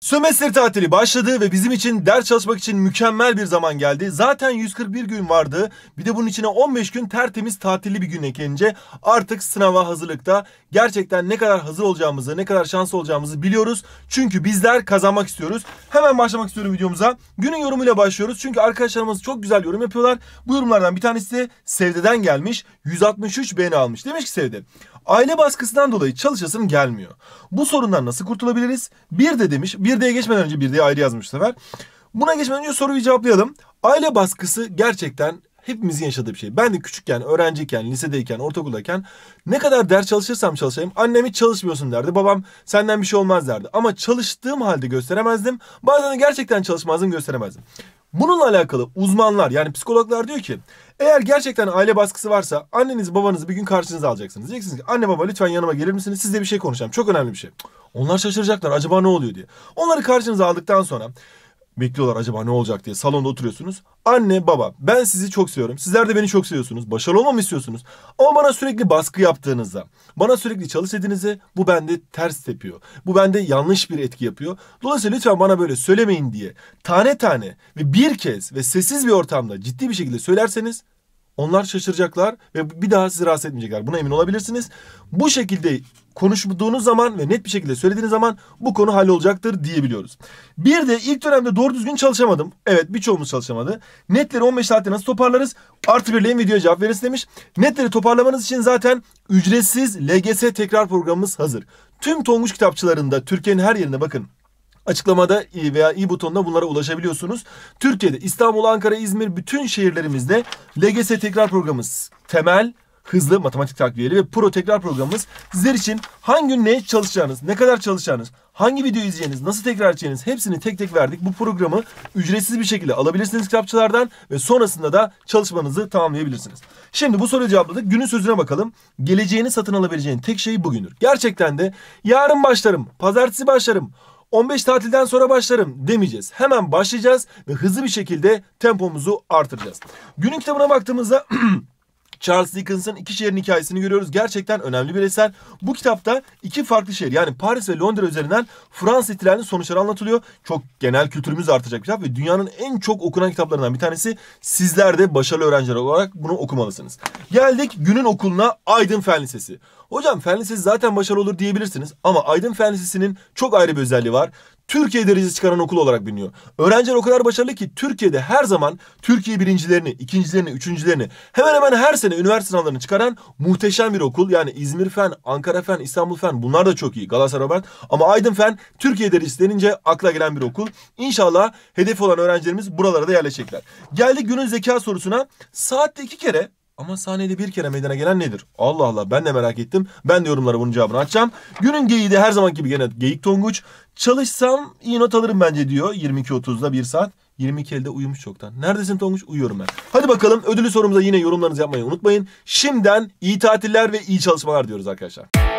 Sömestr tatili başladı ve bizim için ders çalışmak için mükemmel bir zaman geldi. Zaten 141 gün vardı. Bir de bunun içine 15 gün tertemiz tatilli bir gün eklenince artık sınava hazırlıkta gerçekten ne kadar hazır olacağımızı, ne kadar şanslı olacağımızı biliyoruz. Çünkü bizler kazanmak istiyoruz. Hemen başlamak istiyorum videomuza. Günün yorumuyla başlıyoruz. Çünkü arkadaşlarımız çok güzel yorum yapıyorlar. Bu yorumlardan bir tanesi Sevde'den gelmiş. 163 beğeni almış. Demiş ki Sevde, Aile baskısından dolayı çalışasım gelmiyor. Bu sorundan nasıl kurtulabiliriz? Bir de demiş. Bir de geçmeden önce bir de ayrı yazmış sefer. Buna geçmeden önce soruyu cevaplayalım. Aile baskısı gerçekten hepimizin yaşadığı bir şey. Ben de küçükken, öğrenciyken, lisedeyken, ortaokuldayken ne kadar ders çalışırsam çalışayım annemi hiç çalışmıyorsun derdi. Babam senden bir şey olmaz derdi. Ama çalıştığım halde gösteremezdim. Bazen de gerçekten çalışmazdım gösteremezdim. Bununla alakalı uzmanlar yani psikologlar diyor ki eğer gerçekten aile baskısı varsa annenizi babanızı bir gün karşınıza alacaksınız. Diyeceksiniz ki anne baba lütfen yanıma gelir misiniz sizle bir şey konuşacağım çok önemli bir şey. Onlar şaşıracaklar acaba ne oluyor diye. Onları karşınıza aldıktan sonra Bekliyorlar acaba ne olacak diye. Salonda oturuyorsunuz. Anne baba ben sizi çok seviyorum. Sizler de beni çok seviyorsunuz. Başarılı olmamı istiyorsunuz. Ama bana sürekli baskı yaptığınızda, bana sürekli çalış dediğinizde bu bende ters tepiyor. Bu bende yanlış bir etki yapıyor. Dolayısıyla lütfen bana böyle söylemeyin diye tane tane ve bir kez ve sessiz bir ortamda ciddi bir şekilde söylerseniz onlar şaşıracaklar ve bir daha sizi rahatsız etmeyecekler. Buna emin olabilirsiniz. Bu şekilde konuştuğunuz zaman ve net bir şekilde söylediğiniz zaman bu konu hallolacaktır diyebiliyoruz. Bir de ilk dönemde doğru düzgün çalışamadım. Evet birçoğumuz çalışamadı. Netleri 15 saatte nasıl toparlarız? Artı birleyin videoya cevap verirsin demiş. Netleri toparlamanız için zaten ücretsiz LGS tekrar programımız hazır. Tüm Tonguç kitapçılarında Türkiye'nin her yerine bakın Açıklamada e, veya i butonuna bunlara ulaşabiliyorsunuz. Türkiye'de İstanbul, Ankara, İzmir bütün şehirlerimizde LGS tekrar programımız temel hızlı matematik takviyeli ve pro tekrar programımız sizler için hangi gün ne çalışacağınız, ne kadar çalışacağınız, hangi video izleyeceğiniz, nasıl tekrar edeceğiniz hepsini tek tek verdik. Bu programı ücretsiz bir şekilde alabilirsiniz kitapçılardan ve sonrasında da çalışmanızı tamamlayabilirsiniz. Şimdi bu soruyu cevapladık. Günün sözüne bakalım. Geleceğini satın alabileceğin tek şey bugündür. Gerçekten de yarın başlarım, pazartesi başlarım, 15 tatilden sonra başlarım demeyeceğiz. Hemen başlayacağız ve hızlı bir şekilde tempomuzu artıracağız. Günün kitabına baktığımızda Charles Dickens'ın iki şehrin hikayesini görüyoruz. Gerçekten önemli bir eser. Bu kitapta iki farklı şehir yani Paris ve Londra üzerinden Fransız ihtilalinin sonuçları anlatılıyor. Çok genel kültürümüz artacak bir kitap ve dünyanın en çok okunan kitaplarından bir tanesi. Sizler de başarılı öğrenciler olarak bunu okumalısınız. Geldik günün okuluna Aydın Fen Lisesi. Hocam fen zaten başarılı olur diyebilirsiniz ama Aydın Fen çok ayrı bir özelliği var. Türkiye derecesi çıkaran okul olarak biliniyor. Öğrenciler o kadar başarılı ki Türkiye'de her zaman Türkiye birincilerini, ikincilerini, üçüncülerini hemen hemen her sene üniversite sınavlarını çıkaran muhteşem bir okul. Yani İzmir Fen, Ankara Fen, İstanbul Fen bunlar da çok iyi. Galatasaray Fen ama Aydın Fen Türkiye derecesi denince akla gelen bir okul. İnşallah hedef olan öğrencilerimiz buralara da yerleşecekler. Geldi günün zeka sorusuna. Saatte iki kere ama sahnede bir kere meydana gelen nedir? Allah Allah ben de merak ettim. Ben de yorumlara bunun cevabını açacağım. Günün geyiği de her zaman gibi gene geyik tonguç. Çalışsam iyi not alırım bence diyor. 22.30'da 1 saat. 22.50'de uyumuş çoktan. Neredesin Tonguç? Uyuyorum ben. Hadi bakalım ödülü sorumuza yine yorumlarınızı yapmayı unutmayın. Şimdiden iyi tatiller ve iyi çalışmalar diyoruz arkadaşlar.